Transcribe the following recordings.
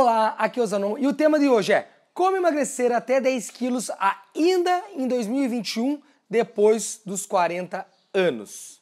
Olá, aqui é o Zanon e o tema de hoje é como emagrecer até 10 quilos ainda em 2021, depois dos 40 anos.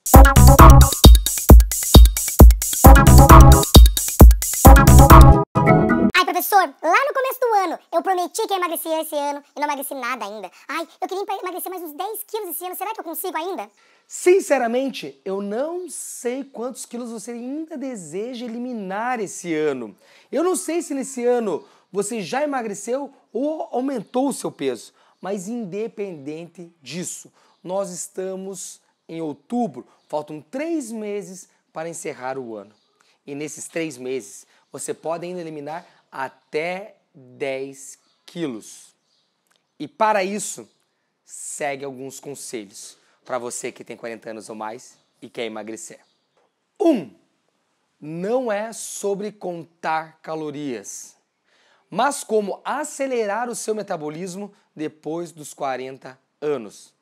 prometi que emagrecer esse ano e não emagreci nada ainda. Ai, eu queria emagrecer mais uns 10 quilos esse ano, será que eu consigo ainda? Sinceramente, eu não sei quantos quilos você ainda deseja eliminar esse ano. Eu não sei se nesse ano você já emagreceu ou aumentou o seu peso, mas independente disso, nós estamos em outubro, faltam três meses para encerrar o ano. E nesses três meses, você pode ainda eliminar até 10 quilos. E para isso, segue alguns conselhos para você que tem 40 anos ou mais e quer emagrecer. 1. Um, não é sobre contar calorias, mas como acelerar o seu metabolismo depois dos 40 anos.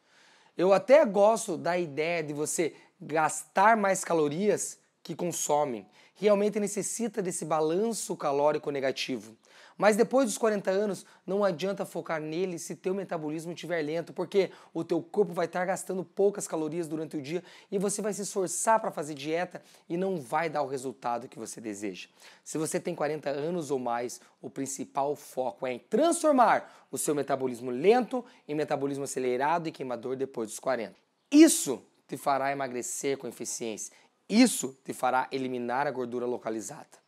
Eu até gosto da ideia de você gastar mais calorias que consomem, realmente necessita desse balanço calórico negativo. Mas depois dos 40 anos, não adianta focar nele se teu metabolismo estiver lento, porque o teu corpo vai estar gastando poucas calorias durante o dia e você vai se esforçar para fazer dieta e não vai dar o resultado que você deseja. Se você tem 40 anos ou mais, o principal foco é em transformar o seu metabolismo lento em metabolismo acelerado e queimador depois dos 40. Isso te fará emagrecer com eficiência isso te fará eliminar a gordura localizada.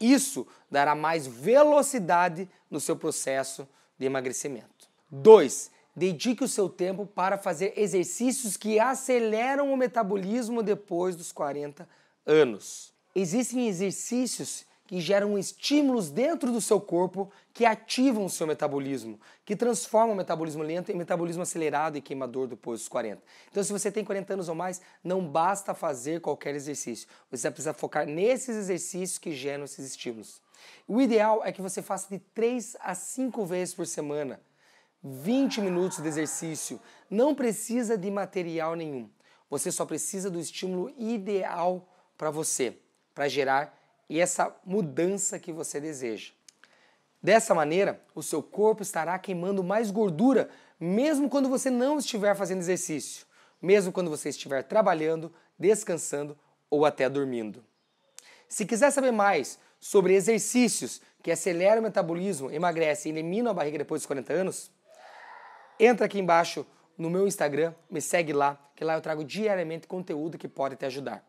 Isso dará mais velocidade no seu processo de emagrecimento. 2. Dedique o seu tempo para fazer exercícios que aceleram o metabolismo depois dos 40 anos. Existem exercícios que geram estímulos dentro do seu corpo que ativam o seu metabolismo, que transformam o metabolismo lento em metabolismo acelerado e queimador depois dos 40. Então, se você tem 40 anos ou mais, não basta fazer qualquer exercício. Você precisa focar nesses exercícios que geram esses estímulos. O ideal é que você faça de 3 a 5 vezes por semana. 20 minutos de exercício. Não precisa de material nenhum. Você só precisa do estímulo ideal para você, para gerar e essa mudança que você deseja. Dessa maneira, o seu corpo estará queimando mais gordura, mesmo quando você não estiver fazendo exercício, mesmo quando você estiver trabalhando, descansando ou até dormindo. Se quiser saber mais sobre exercícios que aceleram o metabolismo, emagrecem e eliminam a barriga depois dos 40 anos, entra aqui embaixo no meu Instagram, me segue lá, que lá eu trago diariamente conteúdo que pode te ajudar.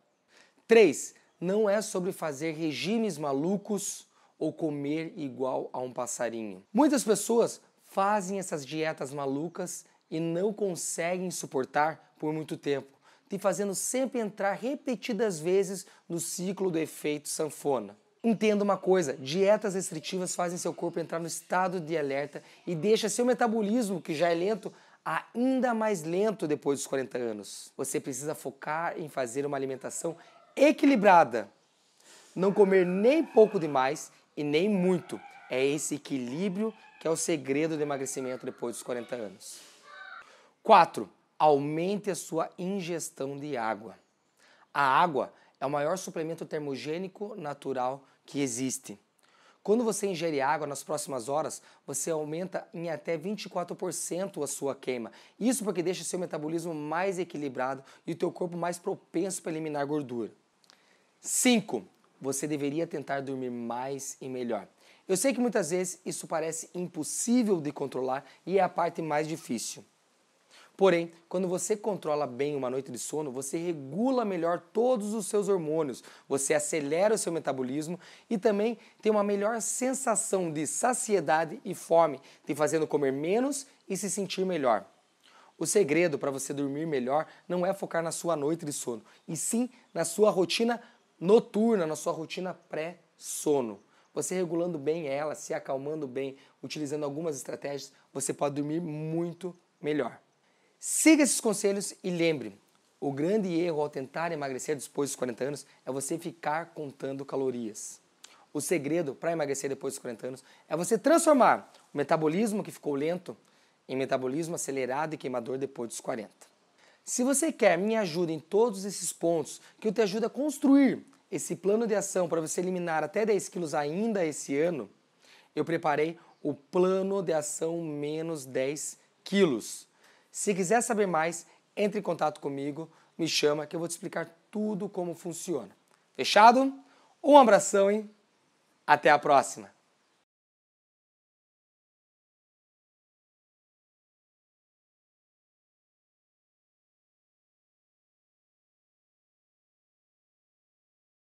3 não é sobre fazer regimes malucos ou comer igual a um passarinho. Muitas pessoas fazem essas dietas malucas e não conseguem suportar por muito tempo, te fazendo sempre entrar repetidas vezes no ciclo do efeito sanfona. Entenda uma coisa, dietas restritivas fazem seu corpo entrar no estado de alerta e deixa seu metabolismo, que já é lento, ainda mais lento depois dos 40 anos. Você precisa focar em fazer uma alimentação equilibrada. Não comer nem pouco demais e nem muito. É esse equilíbrio que é o segredo do emagrecimento depois dos 40 anos. 4. Aumente a sua ingestão de água. A água é o maior suplemento termogênico natural que existe. Quando você ingere água nas próximas horas, você aumenta em até 24% a sua queima. Isso porque deixa seu metabolismo mais equilibrado e o teu corpo mais propenso para eliminar gordura. 5. Você deveria tentar dormir mais e melhor. Eu sei que muitas vezes isso parece impossível de controlar e é a parte mais difícil. Porém, quando você controla bem uma noite de sono, você regula melhor todos os seus hormônios, você acelera o seu metabolismo e também tem uma melhor sensação de saciedade e fome, te fazendo comer menos e se sentir melhor. O segredo para você dormir melhor não é focar na sua noite de sono, e sim na sua rotina noturna, na sua rotina pré-sono. Você regulando bem ela, se acalmando bem, utilizando algumas estratégias, você pode dormir muito melhor. Siga esses conselhos e lembre, o grande erro ao tentar emagrecer depois dos 40 anos é você ficar contando calorias. O segredo para emagrecer depois dos 40 anos é você transformar o metabolismo que ficou lento em metabolismo acelerado e queimador depois dos 40. Se você quer minha ajuda em todos esses pontos, que eu te ajude a construir esse plano de ação para você eliminar até 10 quilos ainda esse ano, eu preparei o plano de ação menos 10 quilos. Se quiser saber mais, entre em contato comigo, me chama que eu vou te explicar tudo como funciona. Fechado? Um abração, hein? Até a próxima!